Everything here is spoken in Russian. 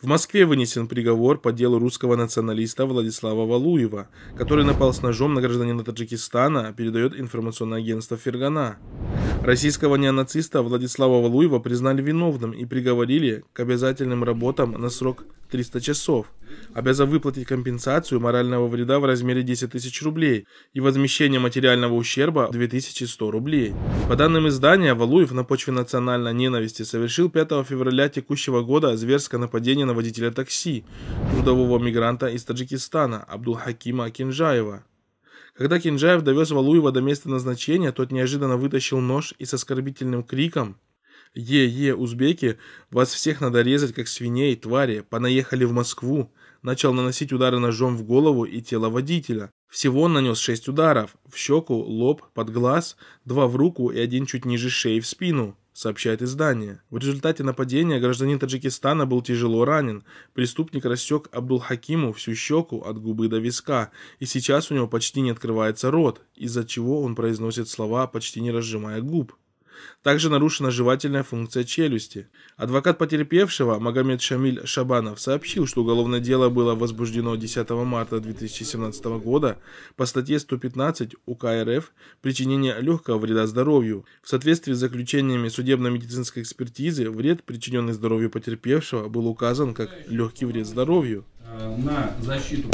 В Москве вынесен приговор по делу русского националиста Владислава Валуева, который напал с ножом на гражданина Таджикистана, передает информационное агентство Фергана. Российского неонациста Владислава Валуева признали виновным и приговорили к обязательным работам на срок 300 часов, обязав выплатить компенсацию морального вреда в размере 10 тысяч рублей и возмещение материального ущерба 2100 рублей. По данным издания, Валуев на почве национальной ненависти совершил 5 февраля текущего года зверское нападение на водителя такси, трудового мигранта из Таджикистана Абдулхакима Кинжаева. Когда Кинжаев довез Валуева до места назначения, тот неожиданно вытащил нож и с оскорбительным криком «Е-е, узбеки, вас всех надо резать, как свиней, твари, понаехали в Москву!» Начал наносить удары ножом в голову и тело водителя. Всего он нанес шесть ударов – в щеку, лоб, под глаз, два в руку и один чуть ниже шеи в спину сообщает издание. В результате нападения гражданин Таджикистана был тяжело ранен. Преступник рассек Абдул-Хакиму всю щеку от губы до виска, и сейчас у него почти не открывается рот, из-за чего он произносит слова, почти не разжимая губ. Также нарушена жевательная функция челюсти. Адвокат потерпевшего Магомед Шамиль Шабанов сообщил, что уголовное дело было возбуждено 10 марта 2017 года по статье 115 УК РФ «Причинение легкого вреда здоровью». В соответствии с заключениями судебно-медицинской экспертизы, вред, причиненный здоровью потерпевшего, был указан как легкий вред здоровью. Э, на защиту.